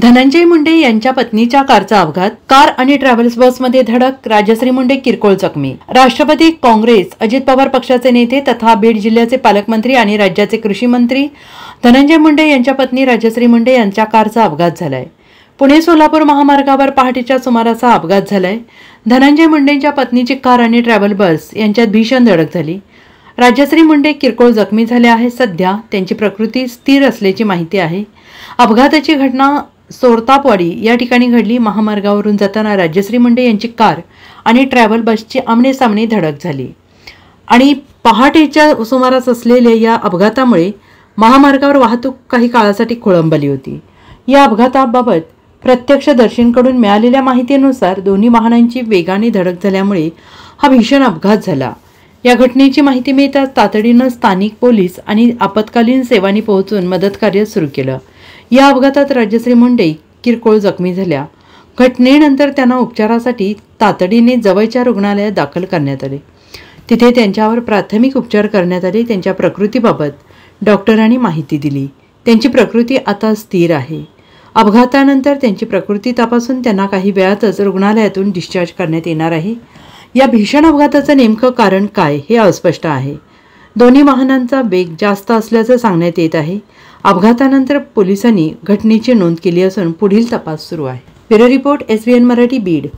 धनंजय मुंडे यांच्या पत्नीच्या कारचा अपघात कार आणि ट्रॅव्हल्स बसमध्ये धडक राजश्री मुंडे किरकोळ जखमी राष्ट्रवादी काँग्रेस अजित पवार पक्षाचे नेते तथा बीड जिल्ह्याचे पालकमंत्री आणि राज्याचे कृषी मंत्री धनंजय मुंडे यांच्या पत्नी राजश्री मुंडे यांच्या कारचा अपघात झालाय पुणे सोलापूर महामार्गावर पहाटेच्या सुमारास अपघात झालाय धनंजय मुंडेंच्या पत्नीची कार आणि ट्रॅव्हल बस यांच्यात भीषण धडक झाली राजश्री मुंडे किरकोळ जखमी झाले आहे सध्या त्यांची प्रकृती स्थिर असल्याची माहिती आहे अपघाताची घटना सोरतापवाडी या ठिकाणी घडली महामार्गावरून जाताना राज्यश्री मुंडे यांची कार आणि ट्रॅव्हल बसची आमनेसामने धडक झाली आणि पहाटेच्या सुमारास असलेल्या या अपघातामुळे महामार्गावर वाहतूक काही काळासाठी खोळंबली होती या अपघाताबाबत प्रत्यक्षदर्शींकडून मिळालेल्या माहितीनुसार दोन्ही वाहनांची वेगाने धडक झाल्यामुळे हा भीषण अपघात झाला या घटनेची माहिती मिळताच तातडीनं स्थानिक पोलीस आणि आपत्कालीन सेवांनी पोहोचून मदतकार्य सुरू केलं या अपघातात राज्यश्री मुंडे किरकोळ जखमी झाल्या घटनेनंतर त्यांना उपचारासाठी तातडीने जवळच्या रुग्णालयात दाखल करण्यात आले तिथे त्यांच्यावर प्राथमिक उपचार करण्यात आले त्यांच्या प्रकृतीबाबत डॉक्टरांनी माहिती दिली त्यांची प्रकृती आता स्थिर आहे अपघातानंतर त्यांची प्रकृती तपासून त्यांना काही वेळातच रुग्णालयातून डिस्चार्ज करण्यात येणार आहे या भीषण अपघाताचं नेमकं कारण काय हे अस्पष्ट आहे दोन्ही वाहनांचा वेग जास्त असल्याचं सांगण्यात येत आहे अपघातानंतर पोलिसांनी घटनेची नोंद केली असून पुढील तपास सुरू आहे bureau report S B N Marathi Beed